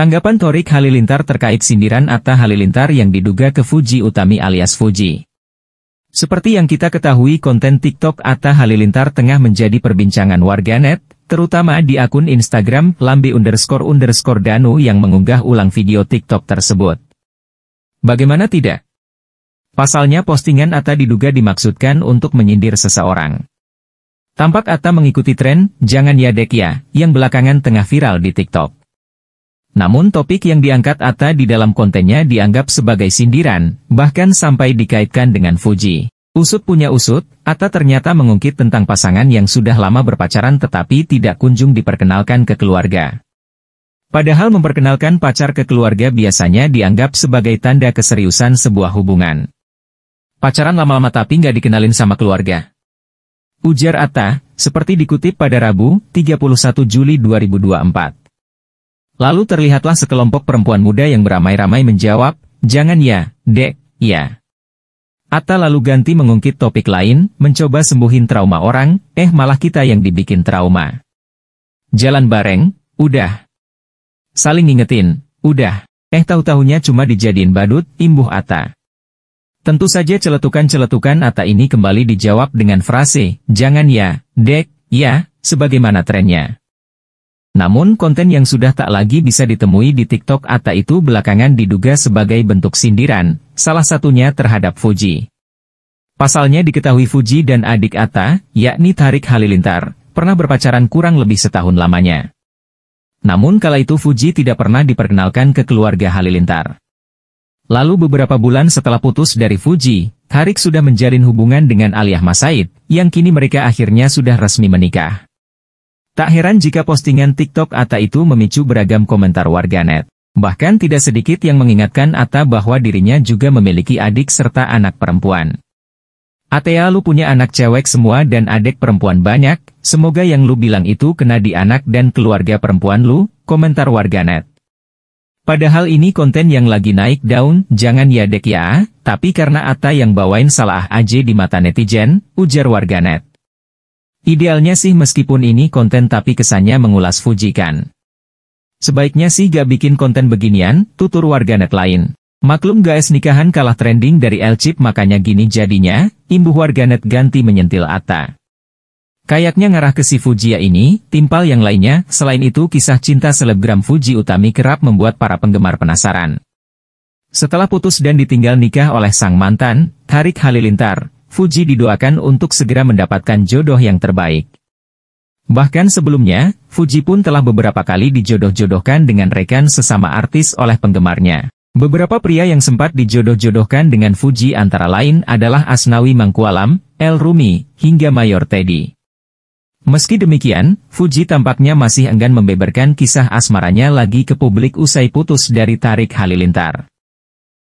Tanggapan Torik Halilintar terkait sindiran Atta Halilintar yang diduga ke Fuji Utami alias Fuji. Seperti yang kita ketahui konten TikTok Atta Halilintar tengah menjadi perbincangan warganet, terutama di akun Instagram Lambi underscore underscore danu yang mengunggah ulang video TikTok tersebut. Bagaimana tidak? Pasalnya postingan Atta diduga dimaksudkan untuk menyindir seseorang. Tampak Atta mengikuti tren, jangan ya dek ya, yang belakangan tengah viral di TikTok. Namun topik yang diangkat Atta di dalam kontennya dianggap sebagai sindiran, bahkan sampai dikaitkan dengan Fuji. Usut punya usut, Atta ternyata mengungkit tentang pasangan yang sudah lama berpacaran tetapi tidak kunjung diperkenalkan ke keluarga. Padahal memperkenalkan pacar ke keluarga biasanya dianggap sebagai tanda keseriusan sebuah hubungan. Pacaran lama-lama tapi nggak dikenalin sama keluarga. Ujar Atta, seperti dikutip pada Rabu, 31 Juli 2024. Lalu terlihatlah sekelompok perempuan muda yang beramai-ramai menjawab, Jangan ya, dek, ya. Atta lalu ganti mengungkit topik lain, mencoba sembuhin trauma orang, eh malah kita yang dibikin trauma. Jalan bareng, udah. Saling ngingetin, udah. Eh tahu-tahunya cuma dijadiin badut, imbuh Atta. Tentu saja celetukan-celetukan Atta ini kembali dijawab dengan frase, jangan ya, dek, ya, sebagaimana trennya. Namun konten yang sudah tak lagi bisa ditemui di TikTok Atta itu belakangan diduga sebagai bentuk sindiran, salah satunya terhadap Fuji. Pasalnya diketahui Fuji dan adik Atta, yakni Tarik Halilintar, pernah berpacaran kurang lebih setahun lamanya. Namun kala itu Fuji tidak pernah diperkenalkan ke keluarga Halilintar. Lalu beberapa bulan setelah putus dari Fuji, Tarik sudah menjalin hubungan dengan Aliyah Masaid, yang kini mereka akhirnya sudah resmi menikah. Tak heran jika postingan TikTok Atta itu memicu beragam komentar warganet. Bahkan tidak sedikit yang mengingatkan Atta bahwa dirinya juga memiliki adik serta anak perempuan. Atea lu punya anak cewek semua dan adik perempuan banyak, semoga yang lu bilang itu kena di anak dan keluarga perempuan lu, komentar warganet. Padahal ini konten yang lagi naik daun, jangan ya dek ya, tapi karena Atta yang bawain salah aja di mata netizen, ujar warganet. Idealnya sih meskipun ini konten tapi kesannya mengulas Fuji kan. Sebaiknya sih gak bikin konten beginian, tutur warganet lain. Maklum guys nikahan kalah trending dari L-Chip makanya gini jadinya, imbuh warganet ganti menyentil Atta. Kayaknya ngarah ke si Fujia ini, timpal yang lainnya, selain itu kisah cinta selebgram Fuji Utami kerap membuat para penggemar penasaran. Setelah putus dan ditinggal nikah oleh sang mantan, Tarik Halilintar, Fuji didoakan untuk segera mendapatkan jodoh yang terbaik. Bahkan sebelumnya, Fuji pun telah beberapa kali dijodoh-jodohkan dengan rekan sesama artis oleh penggemarnya. Beberapa pria yang sempat dijodoh-jodohkan dengan Fuji antara lain adalah Asnawi Mangkualam, El Rumi, hingga Mayor Teddy. Meski demikian, Fuji tampaknya masih enggan membeberkan kisah asmaranya lagi ke publik usai putus dari Tarik Halilintar.